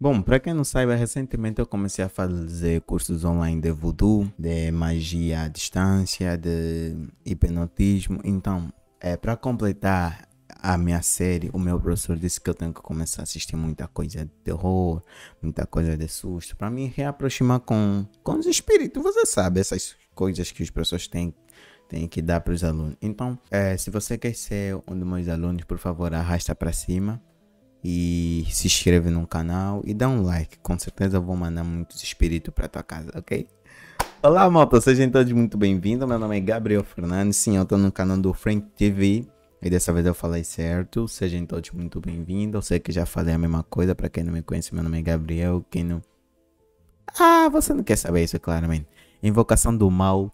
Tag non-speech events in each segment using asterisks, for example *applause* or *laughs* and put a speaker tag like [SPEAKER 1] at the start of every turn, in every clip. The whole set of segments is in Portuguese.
[SPEAKER 1] Bom, para quem não saiba, recentemente eu comecei a fazer cursos online de voodoo, de magia à distância, de hipnotismo. Então, é para completar a minha série, o meu professor disse que eu tenho que começar a assistir muita coisa de terror, muita coisa de susto, para me reaproximar com, com os espíritos. Você sabe essas coisas que os professores têm tem que dar para os alunos. Então, é, se você quer ser um dos meus alunos, por favor, arrasta para cima e se inscreve no canal e dá um like. Com certeza vou mandar muitos espíritos para tua casa, ok? Olá, malta, sejam todos muito bem-vindos. Meu nome é Gabriel Fernandes. Sim, eu estou no canal do Frank TV. E dessa vez eu falei certo. Sejam todos muito bem-vindos. Eu sei que já falei a mesma coisa. Para quem não me conhece, meu nome é Gabriel. Quem não. Ah, você não quer saber isso, claramente. Invocação do Mal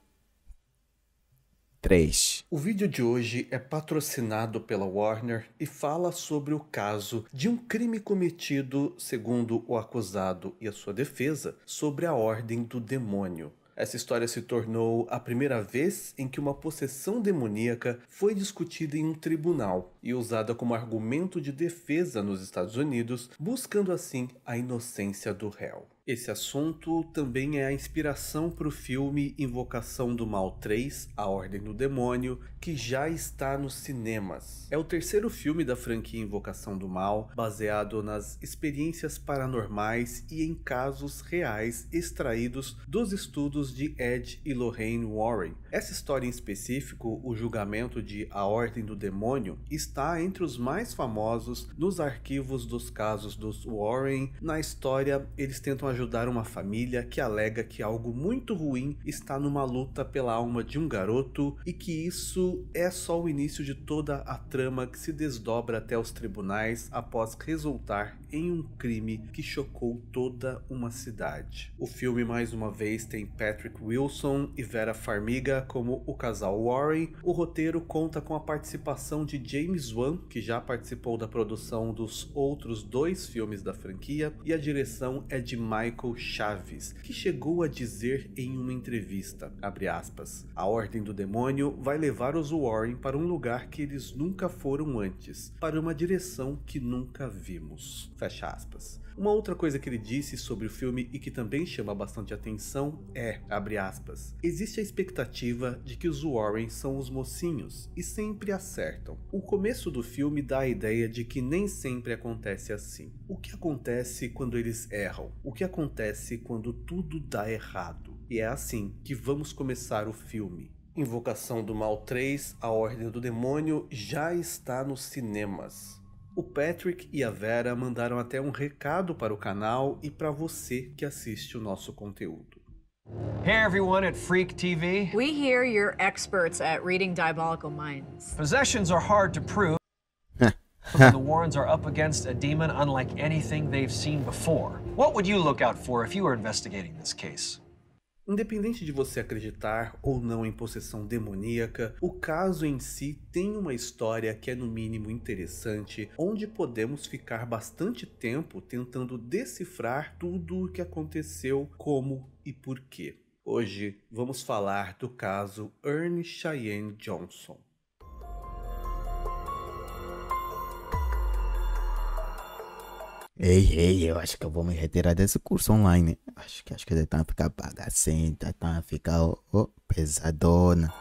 [SPEAKER 1] 3.
[SPEAKER 2] O vídeo de hoje é patrocinado pela Warner e fala sobre o caso de um crime cometido, segundo o acusado e a sua defesa, sobre a Ordem do Demônio. Essa história se tornou a primeira vez em que uma possessão demoníaca foi discutida em um tribunal e usada como argumento de defesa nos Estados Unidos, buscando assim a inocência do réu. Esse assunto também é a inspiração para o filme Invocação do Mal 3, A Ordem do Demônio, que já está nos cinemas. É o terceiro filme da franquia Invocação do Mal, baseado nas experiências paranormais e em casos reais extraídos dos estudos de Ed e Lorraine Warren. Essa história em específico, o julgamento de A Ordem do Demônio, está entre os mais famosos nos arquivos dos casos dos Warren. Na história, eles tentam ajudar uma família que alega que algo muito ruim está numa luta pela alma de um garoto e que isso é só o início de toda a trama que se desdobra até os tribunais após resultar em um crime que chocou toda uma cidade. O filme mais uma vez tem Patrick Wilson e Vera Farmiga como o casal Warren. O roteiro conta com a participação de James Wan, que já participou da produção dos outros dois filmes da franquia, e a direção é de Michael Chaves, que chegou a dizer em uma entrevista, aspas, a Ordem do Demônio vai levar os os Warren para um lugar que eles nunca foram antes, para uma direção que nunca vimos. Fecha aspas. Uma outra coisa que ele disse sobre o filme e que também chama bastante atenção é, abre aspas, existe a expectativa de que os Warren são os mocinhos e sempre acertam. O começo do filme dá a ideia de que nem sempre acontece assim. O que acontece quando eles erram? O que acontece quando tudo dá errado? E é assim que vamos começar o filme. Invocação do Mal 3, A Ordem do Demônio, já está nos cinemas. O Patrick e a Vera mandaram até um recado para o canal e para você que assiste o nosso conteúdo. Hey everyone at Freak TV. We hear you're experts at reading diabolical minds. Possessions are hard to prove. *laughs* the Warrens are up against a demon unlike anything they've seen before. What would you look out for if you were investigating this case? Independente de você acreditar ou não em possessão demoníaca, o caso em si tem uma história que é no mínimo interessante, onde podemos ficar bastante tempo tentando decifrar tudo o que aconteceu, como e por quê. Hoje vamos falar do caso Ernie Cheyenne Johnson.
[SPEAKER 1] Ei, ei, eu acho que eu vou me retirar desse curso online. Acho que acho que tá ficar bagacenta, tá ficar oh, oh, pesadona.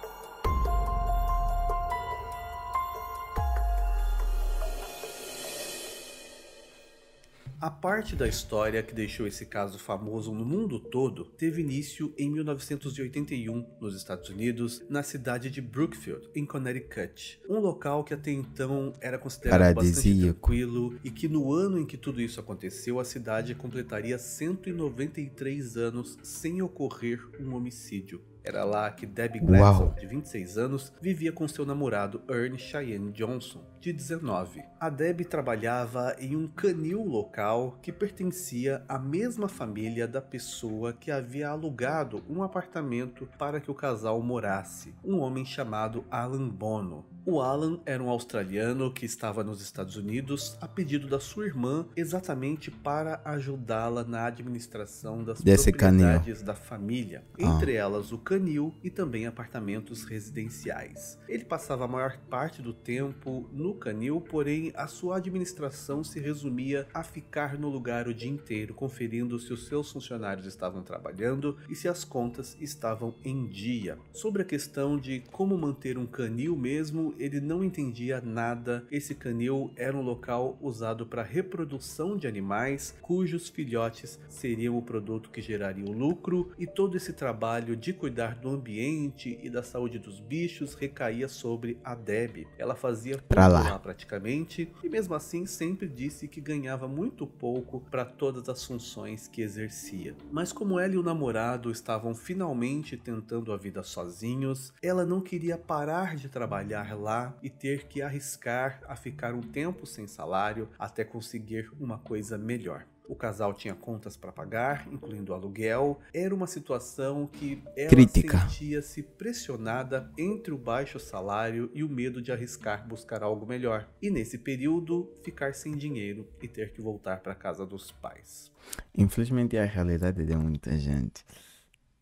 [SPEAKER 2] A parte da história que deixou esse caso famoso no mundo todo teve início em 1981 nos Estados Unidos, na cidade de Brookfield, em Connecticut, um local que até então era considerado Paradisíaco. bastante tranquilo e que no ano em que tudo isso aconteceu, a cidade completaria 193 anos sem ocorrer um homicídio. Era lá que Debbie Gladson, de 26 anos, vivia com seu namorado Ernie Cheyenne Johnson, de 19. A Debbie trabalhava em um canil local que pertencia à mesma família da pessoa que havia alugado um apartamento para que o casal morasse, um homem chamado Alan Bono. O Alan era um australiano que estava nos Estados Unidos a pedido da sua irmã exatamente para ajudá-la na administração das Desse propriedades canil. da família, ah. entre ah. elas o canil e também apartamentos residenciais. Ele passava a maior parte do tempo no canil, porém a sua administração se resumia a ficar no lugar o dia inteiro conferindo se os seus funcionários estavam trabalhando e se as contas estavam em dia. Sobre a questão de como manter um canil mesmo, ele não entendia nada. Esse canil era um local usado para reprodução de animais, cujos filhotes seriam o produto que geraria o lucro, e todo esse trabalho de cuidar do ambiente e da saúde dos bichos recaía sobre a Deb. Ela fazia pra lá. lá praticamente, e mesmo assim sempre disse que ganhava muito pouco para todas as funções que exercia. Mas como ela e o namorado estavam finalmente tentando a vida sozinhos, ela não queria parar de trabalhar lá e ter que arriscar a ficar um tempo sem salário até conseguir uma coisa melhor. O casal tinha contas para pagar, incluindo aluguel. Era uma situação que ela sentia-se pressionada entre o baixo salário e o medo de arriscar buscar algo melhor. E nesse período, ficar sem dinheiro e ter que voltar para casa dos pais.
[SPEAKER 1] Infelizmente, é a realidade de muita gente.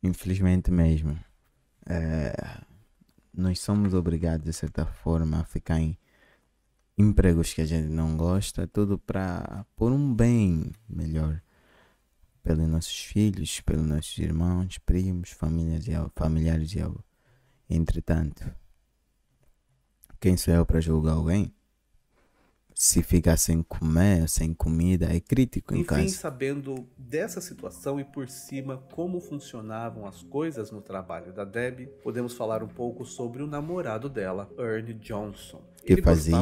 [SPEAKER 1] Infelizmente mesmo. É nós somos obrigados, de certa forma, a ficar em empregos que a gente não gosta, é tudo para por um bem melhor pelos nossos filhos, pelos nossos irmãos, primos, famílias e familiares e algo. Entretanto, quem sou eu para julgar alguém? se ficar sem comer, sem comida, é crítico em Enfim, casa.
[SPEAKER 2] sabendo dessa situação e por cima como funcionavam as coisas no trabalho da Deb, podemos falar um pouco sobre o namorado dela, Ernie Johnson. Que ele fazia,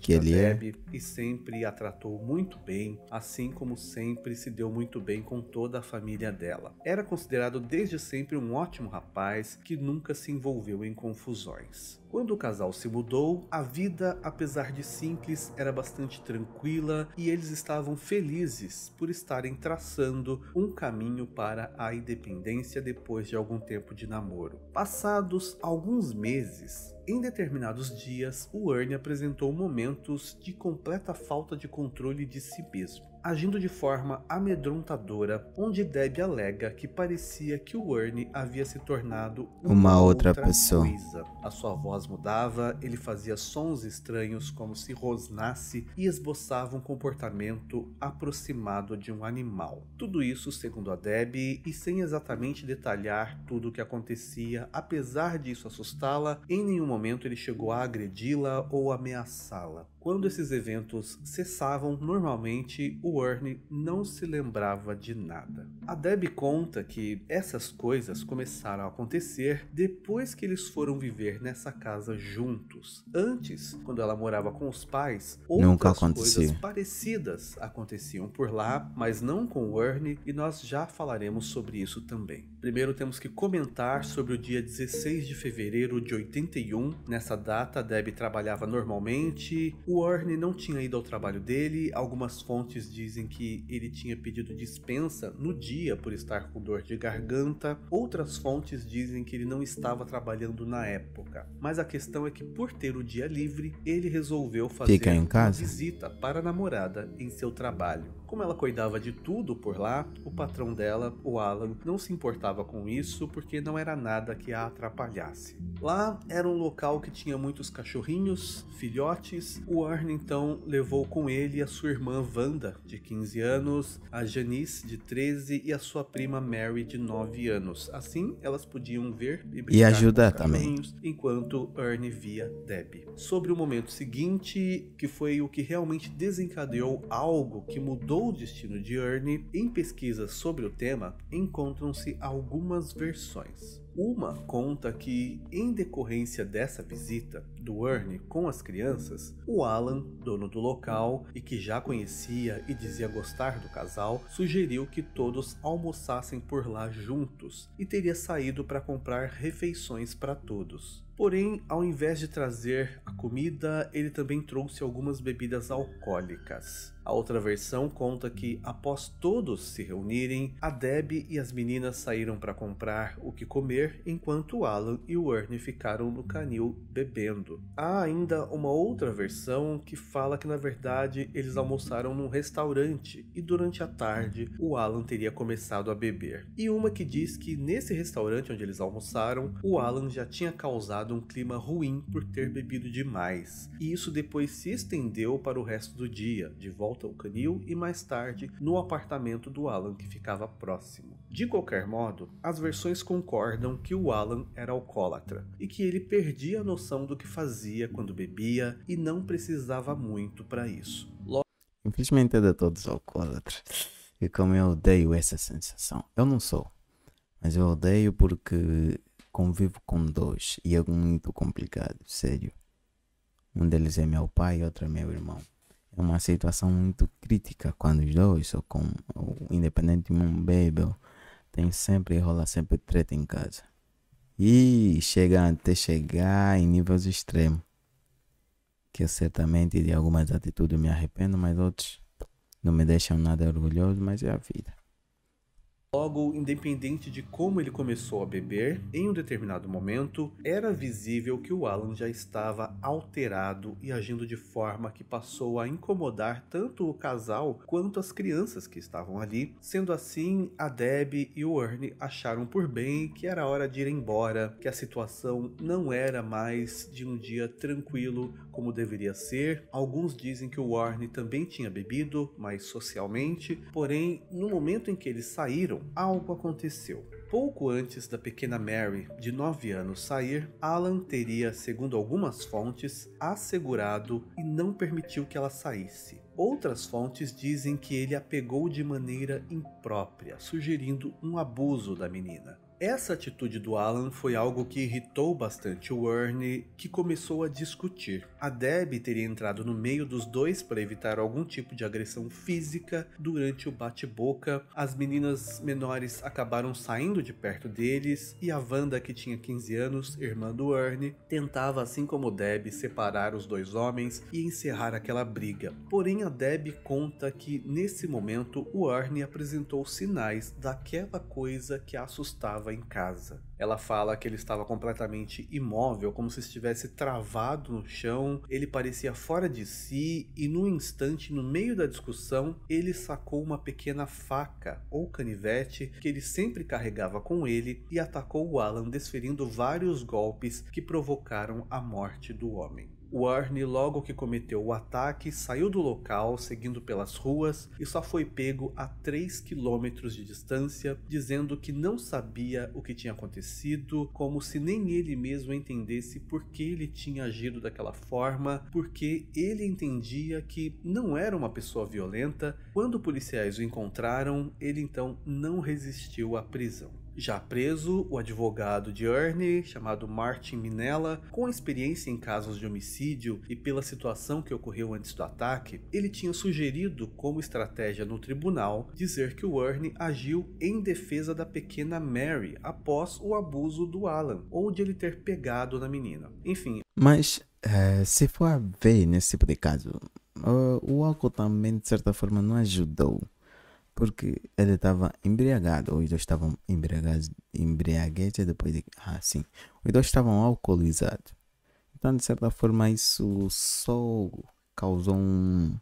[SPEAKER 1] que ele é. Deb,
[SPEAKER 2] é. E sempre a tratou muito bem, assim como sempre se deu muito bem com toda a família dela. Era considerado desde sempre um ótimo rapaz que nunca se envolveu em confusões. Quando o casal se mudou, a vida, apesar de simples, era bastante tranquila e eles estavam felizes por estarem traçando um caminho para a independência depois de algum tempo de namoro. Passados alguns meses, em determinados dias, o Ernie apresentou momentos de completa falta de controle de si mesmo agindo de forma amedrontadora, onde Deb alega que parecia que o Ernie havia se tornado uma, uma outra, outra, pessoa. Coisa. A sua voz mudava, ele fazia sons estranhos como se rosnasse e esboçava um comportamento aproximado de um animal. Tudo isso segundo a Deb e sem exatamente detalhar tudo o que acontecia, apesar disso assustá-la, em nenhum momento ele chegou a agredi-la ou ameaçá-la. Quando esses eventos cessavam, normalmente o Ernie não se lembrava de nada. A Deb conta que essas coisas começaram a acontecer depois que eles foram viver nessa casa juntos. Antes, quando ela morava com os pais, outras coisas parecidas aconteciam por lá, mas não com o Ernie, e nós já falaremos sobre isso também. Primeiro temos que comentar sobre o dia 16 de fevereiro de 81. Nessa data, Deb trabalhava normalmente, o Orne não tinha ido ao trabalho dele, algumas fontes dizem que ele tinha pedido dispensa no dia por estar com dor de garganta, outras fontes dizem que ele não estava trabalhando na época. Mas a questão é que por ter o dia livre, ele resolveu fazer uma visita para a namorada em seu trabalho. Como ela cuidava de tudo por lá, o patrão dela, o Alan, não se importava com isso porque não era nada que a atrapalhasse. Lá era um local que tinha muitos cachorrinhos, filhotes. O Arne então levou com ele a sua irmã Wanda, de 15 anos, a Janice, de 13 e a sua prima Mary, de 9 anos. Assim, elas podiam ver e brincar e ajuda com os também. enquanto Ernie via Debbie. Sobre o momento seguinte, que foi o que realmente desencadeou algo que mudou o destino de Ernie, em pesquisas sobre o tema encontram-se alguns algumas versões. Uma conta que, em decorrência dessa visita do Ernie com as crianças, o Alan, dono do local e que já conhecia e dizia gostar do casal, sugeriu que todos almoçassem por lá juntos e teria saído para comprar refeições para todos. Porém, ao invés de trazer a comida, ele também trouxe algumas bebidas alcoólicas. A outra versão conta que, após todos se reunirem, a Deb e as meninas saíram para comprar o que comer, enquanto Alan e o Ernie ficaram no canil bebendo. Há ainda uma outra versão que fala que, na verdade, eles almoçaram num restaurante e, durante a tarde, o Alan teria começado a beber. E uma que diz que, nesse restaurante onde eles almoçaram, o Alan já tinha causado um clima ruim por ter bebido demais, e isso depois se estendeu para o resto do dia, de volta ao canil e mais tarde no apartamento do Alan que ficava próximo. De qualquer modo, as versões concordam que o Alan era alcoólatra e que ele perdia a noção do que fazia quando bebia e não precisava muito para isso. Logo...
[SPEAKER 1] Infelizmente é de todos alcoólatras. E como eu odeio essa sensação, eu não sou, mas eu odeio porque Convivo com dois e é muito complicado, sério. Um deles é meu pai e outro é meu irmão. É uma situação muito crítica quando os dois, ou com, ou independente de um bebê, tem sempre rola sempre treta em casa. E chega até chegar em níveis extremos. Que eu certamente de algumas atitudes me arrependo, mas outros não me deixam nada orgulhoso, mas é a vida.
[SPEAKER 2] Logo, independente de como ele começou a beber, em um determinado momento era visível que o Alan já estava alterado e agindo de forma que passou a incomodar tanto o casal quanto as crianças que estavam ali. Sendo assim, a Deb e o Ernie acharam por bem que era hora de ir embora, que a situação não era mais de um dia tranquilo como deveria ser. Alguns dizem que o Ernie também tinha bebido, mas socialmente, porém, no momento em que eles saíram, algo aconteceu. Pouco antes da pequena Mary, de 9 anos, sair, Alan teria, segundo algumas fontes, assegurado e não permitiu que ela saísse. Outras fontes dizem que ele a pegou de maneira imprópria, sugerindo um abuso da menina. Essa atitude do Alan foi algo que irritou bastante o Ernie, que começou a discutir. A Deb teria entrado no meio dos dois para evitar algum tipo de agressão física durante o bate-boca. As meninas menores acabaram saindo de perto deles e a Wanda, que tinha 15 anos, irmã do Ernie, tentava, assim como Deb, separar os dois homens e encerrar aquela briga. Porém, a Deb conta que nesse momento o Ernie apresentou sinais daquela coisa que a assustava estava em casa. Ela fala que ele estava completamente imóvel, como se estivesse travado no chão, ele parecia fora de si e num instante, no meio da discussão, ele sacou uma pequena faca ou canivete que ele sempre carregava com ele e atacou o Alan, desferindo vários golpes que provocaram a morte do homem. Warney, logo que cometeu o ataque, saiu do local seguindo pelas ruas e só foi pego a 3 quilômetros de distância, dizendo que não sabia o que tinha acontecido, como se nem ele mesmo entendesse por que ele tinha agido daquela forma, porque ele entendia que não era uma pessoa violenta. Quando policiais o encontraram, ele então não resistiu à prisão. Já preso, o advogado de Ernie, chamado Martin Minella, com experiência em casos de homicídio e pela situação que ocorreu antes do ataque, ele tinha sugerido como estratégia no tribunal dizer que o Ernie agiu em defesa da pequena Mary após o abuso do Alan, ou de ele ter pegado na menina. Enfim.
[SPEAKER 1] Mas é, se for a ver nesse tipo de caso, o álcool também de certa forma não ajudou porque ele estava embriagado, os dois estavam embriagados, embriaguetes depois de. Ah, sim. Os dois estavam alcoolizados. Então, de certa forma, isso só causou um,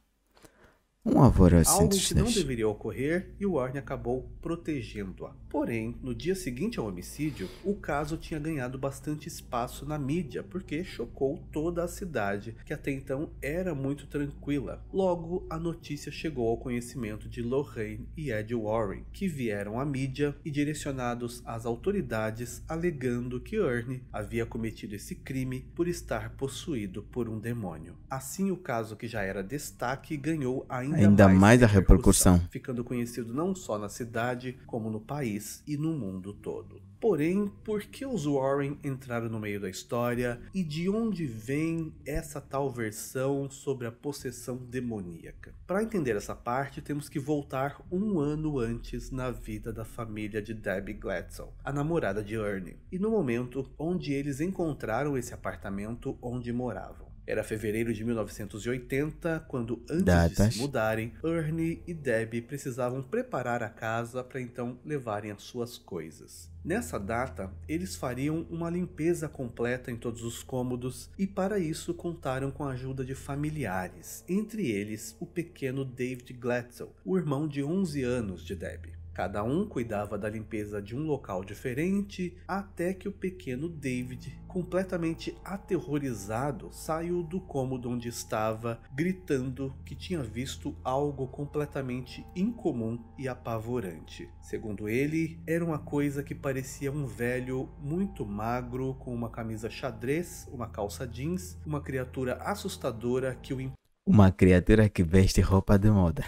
[SPEAKER 1] um algo que não
[SPEAKER 2] deveria ocorrer e Warren acabou protegendo-a. Porém, no dia seguinte ao homicídio, o caso tinha ganhado bastante espaço na mídia porque chocou toda a cidade, que até então era muito tranquila. Logo, a notícia chegou ao conhecimento de Lorraine e Ed Warren, que vieram à mídia e direcionados às autoridades alegando que Ernie havia cometido esse crime por estar possuído por um demônio. Assim, o caso que já era destaque ganhou ainda ainda, ainda mais,
[SPEAKER 1] mais a repercussão,
[SPEAKER 2] ficando conhecido não só na cidade, como no país e no mundo todo. Porém, por que os Warren entraram no meio da história e de onde vem essa tal versão sobre a possessão demoníaca? Para entender essa parte, temos que voltar um ano antes na vida da família de Debbie Gladstone, a namorada de Ernie, e no momento onde eles encontraram esse apartamento onde moravam. Era fevereiro de 1980, quando antes Datas. de se mudarem, Ernie e Debbie precisavam preparar a casa para então levarem as suas coisas. Nessa data, eles fariam uma limpeza completa em todos os cômodos e, para isso, contaram com a ajuda de familiares, entre eles o pequeno David Glatzel, o irmão de 11 anos de Debbie. Cada um cuidava da limpeza de um local diferente, até que o pequeno David, completamente aterrorizado, saiu do cômodo onde estava, gritando que tinha visto algo completamente incomum e apavorante. Segundo ele, era uma coisa que parecia um velho muito magro com uma camisa xadrez, uma calça jeans, uma criatura assustadora que o
[SPEAKER 1] uma criatura que veste roupa de moda.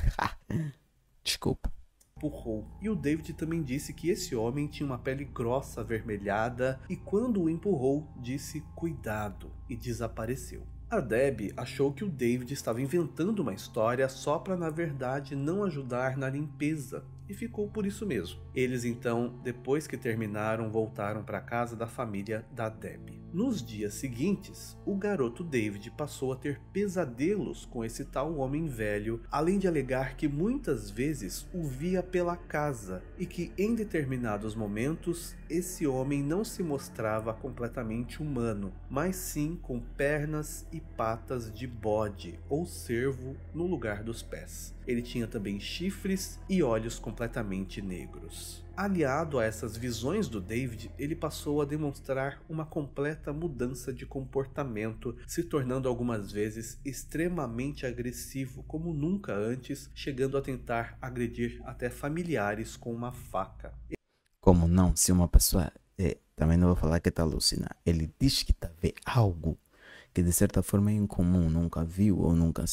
[SPEAKER 1] *laughs* Desculpa
[SPEAKER 2] empurrou. E o David também disse que esse homem tinha uma pele grossa avermelhada e quando o empurrou, disse cuidado e desapareceu. A Deb achou que o David estava inventando uma história só para, na verdade, não ajudar na limpeza e ficou por isso mesmo. Eles então, depois que terminaram, voltaram para a casa da família da Deb. Nos dias seguintes, o garoto David passou a ter pesadelos com esse tal homem velho, além de alegar que muitas vezes o via pela casa e que em determinados momentos esse homem não se mostrava completamente humano, mas sim com pernas e patas de bode ou cervo no lugar dos pés ele tinha também chifres e olhos completamente negros. Aliado a essas visões do David, ele passou a demonstrar uma completa mudança de comportamento, se tornando algumas vezes extremamente agressivo, como nunca antes, chegando a tentar agredir até familiares com uma faca.
[SPEAKER 1] Como não? Se uma pessoa. É, também não vou falar que está alucinando. Ele diz que está vendo algo que de certa forma é incomum, nunca viu ou nunca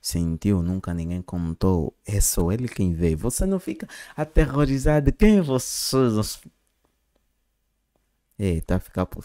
[SPEAKER 1] sentiu, nunca ninguém contou. É só ele quem vê. Você não fica aterrorizado. Quem é você? É, tá ficar por.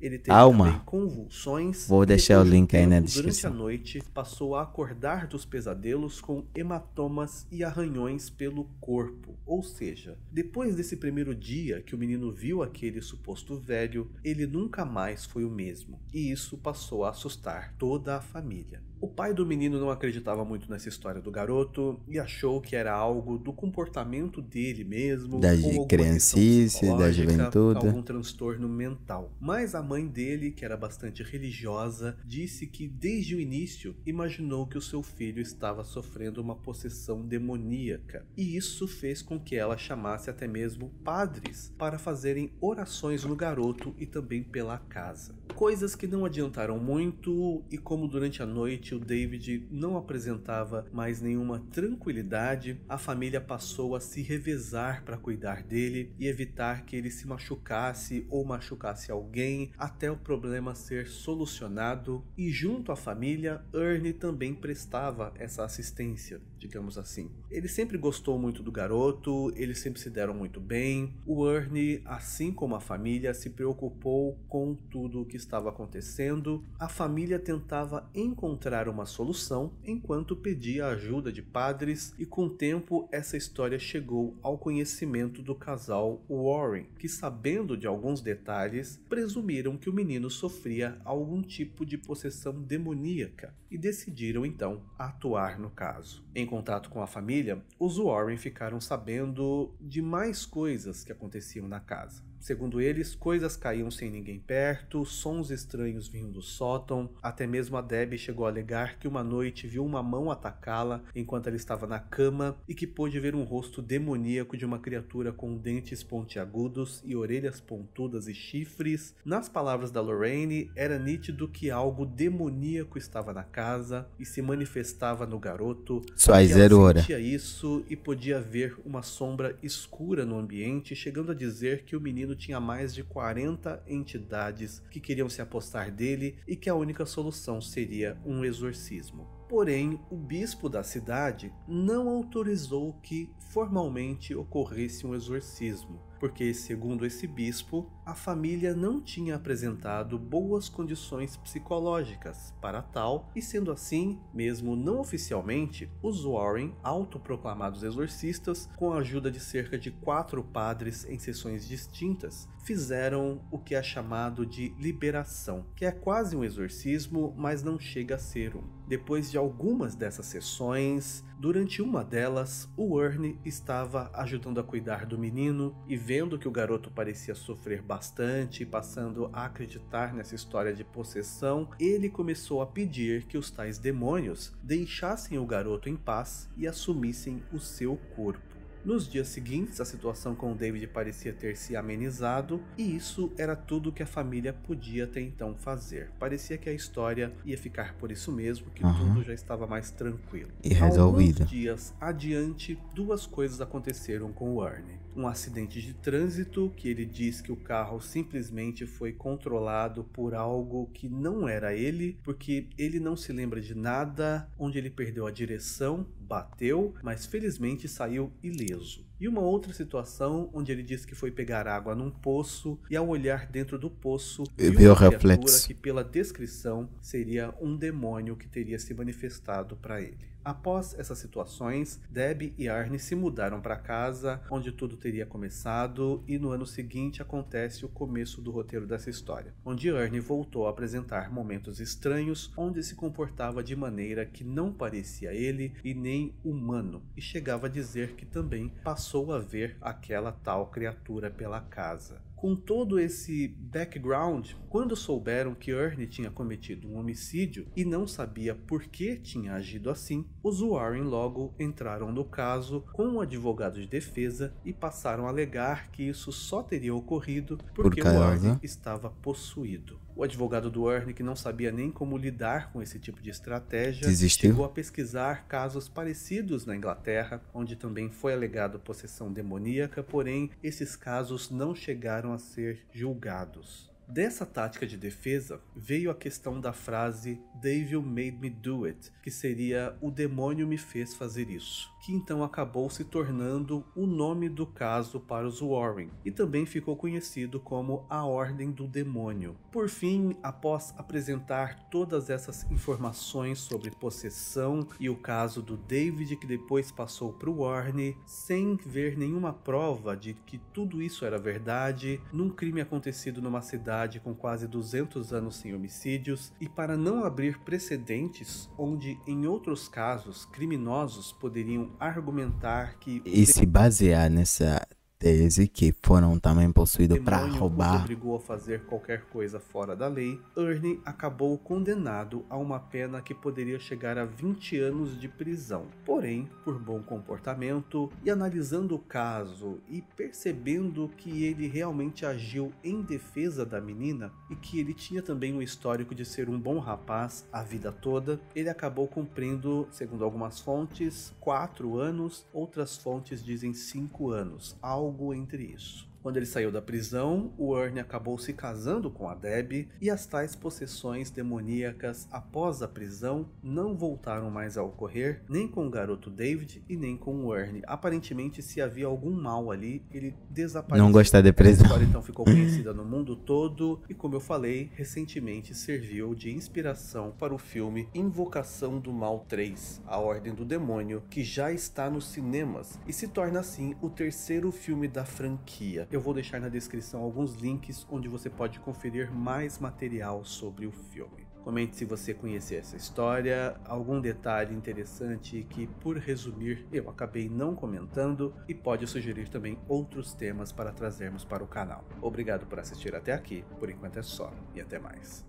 [SPEAKER 2] Ele teve Alma. convulsões. Vou deixar o link aí na descrição. Durante a noite, passou a acordar dos pesadelos com hematomas e arranhões pelo corpo. Ou seja, depois desse primeiro dia que o menino viu aquele suposto velho, ele nunca mais foi o mesmo. E isso passou a assustar toda a família. O pai do menino não acreditava muito nessa história do garoto e achou que era algo do comportamento dele mesmo, da criancice, da juventude, algum transtorno mental. Mas a mãe dele, que era bastante religiosa, disse que desde o início imaginou que o seu filho estava sofrendo uma possessão demoníaca, e isso fez com que ela chamasse até mesmo padres para fazerem orações no garoto e também pela casa. Coisas que não adiantaram muito e como durante a noite o David não apresentava mais nenhuma tranquilidade, a família passou a se revezar para cuidar dele e evitar que ele se machucasse ou machucasse alguém até o problema ser solucionado. E junto à família, Ernie também prestava essa assistência, digamos assim. Ele sempre gostou muito do garoto, eles sempre se deram muito bem. O Ernie, assim como a família, se preocupou com tudo o que estava acontecendo. A família tentava encontrar encontrar uma solução enquanto pedia ajuda de padres, e com o tempo essa história chegou ao conhecimento do casal Warren, que, sabendo de alguns detalhes, presumiram que o menino sofria algum tipo de possessão demoníaca e decidiram então atuar no caso. Em contato com a família, os Warren ficaram sabendo de mais coisas que aconteciam na casa. Segundo eles, coisas caíam sem ninguém perto, sons estranhos vinham do sótão, até mesmo a Debbie chegou a alegar que uma noite viu uma mão atacá-la enquanto ela estava na cama e que pôde ver um rosto demoníaco de uma criatura com dentes pontiagudos e orelhas pontudas e chifres. Nas palavras da Lorraine, era nítido que algo demoníaco estava na casa e se manifestava no garoto. Só às zero hora. Sentia isso e podia ver uma sombra escura no ambiente, chegando a dizer que o menino tinha mais de 40 entidades que queriam se apostar dele e que a única solução seria um exorcismo. Porém, o bispo da cidade não autorizou que formalmente ocorresse um exorcismo porque, segundo esse bispo, a família não tinha apresentado boas condições psicológicas para tal, e sendo assim, mesmo não oficialmente, os Warren, autoproclamados exorcistas, com a ajuda de cerca de quatro padres em sessões distintas, fizeram o que é chamado de liberação, que é quase um exorcismo, mas não chega a ser um. Depois de algumas dessas sessões, durante uma delas, o Ernie estava ajudando a cuidar do menino e vendo que o garoto parecia sofrer bastante e passando a acreditar nessa história de possessão, ele começou a pedir que os tais demônios deixassem o garoto em paz e assumissem o seu corpo. Nos dias seguintes, a situação com David parecia ter se amenizado, e isso era tudo que a família podia até então fazer. Parecia que a história ia ficar por isso mesmo, que uhum. tudo já estava mais tranquilo. E resolvido. Alguns dias adiante, duas coisas aconteceram com o Arne. Um acidente de trânsito, que ele diz que o carro simplesmente foi controlado por algo que não era ele, porque ele não se lembra de nada, onde ele perdeu a direção, bateu, mas felizmente saiu ileso. E uma outra situação onde ele disse que foi pegar água num poço e ao olhar dentro do poço viu uma criatura que pela descrição seria um demônio que teria se manifestado para ele. Após essas situações, Deb e Arne se mudaram para casa, onde tudo teria começado, e no ano seguinte acontece o começo do roteiro dessa história, onde Arne voltou a apresentar momentos estranhos, onde se comportava de maneira que não parecia ele e nem em humano e chegava a dizer que também passou a ver aquela tal criatura pela casa. Com todo esse background, quando souberam que Ernie tinha cometido um homicídio e não sabia por que tinha agido assim, os Warren logo entraram no caso com um advogado de defesa e passaram a alegar que isso só teria ocorrido porque por o estava possuído. O advogado do Ernie, que não sabia nem como lidar com esse tipo de estratégia, Desistiu. chegou a pesquisar casos parecidos na Inglaterra, onde também foi alegado possessão demoníaca, porém esses casos não chegaram a ser julgados. Dessa tática de defesa veio a questão da frase Devil made me do it, que seria o demônio me fez fazer isso que então acabou se tornando o nome do caso para os Warren e também ficou conhecido como a Ordem do Demônio. Por fim, após apresentar todas essas informações sobre possessão e o caso do David que depois passou para o Warren, sem ver nenhuma prova de que tudo isso era verdade, num crime acontecido numa cidade com quase 200 anos sem homicídios e para não abrir precedentes onde em outros casos criminosos poderiam argumentar que. E se
[SPEAKER 1] basear nessa Tese que foram também possuídos para roubar.
[SPEAKER 2] obrigou a fazer qualquer coisa fora da lei, Ernie acabou condenado a uma pena que poderia chegar a 20 anos de prisão. Porém, por bom comportamento e analisando o caso e percebendo que ele realmente agiu em defesa da menina e que ele tinha também o um histórico de ser um bom rapaz a vida toda, ele acabou cumprindo, segundo algumas fontes, 4 anos, outras fontes dizem 5 anos, Ao algo entre isso. Quando ele saiu da prisão, o Ernie acabou se casando com a Deb e as tais possessões demoníacas após a prisão não voltaram mais a ocorrer, nem com o garoto David e nem com o Ernie. Aparentemente, se havia algum mal ali, ele desapareceu. Não gostar de prisão. A história então ficou conhecida no mundo todo e, como eu falei, recentemente serviu de inspiração para o filme Invocação do Mal 3, A Ordem do Demônio, que já está nos cinemas e se torna assim o terceiro filme da franquia eu vou deixar na descrição alguns links onde você pode conferir mais material sobre o filme. Comente se você conhecer essa história, algum detalhe interessante que, por resumir, eu acabei não comentando e pode sugerir também outros temas para trazermos para o canal. Obrigado por assistir até aqui, por enquanto é só e até mais.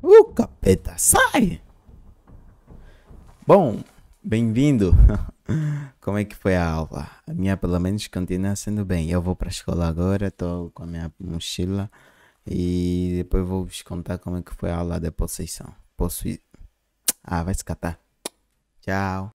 [SPEAKER 1] O capeta sai! Bom, Bem-vindo! *laughs* Como é que foi a aula? A minha, pelo menos, continua sendo bem. Eu vou para a escola agora, estou com a minha mochila e depois vou vos contar como é que foi a aula da possessão. Posso ir? Ah, vai se catar. Tchau!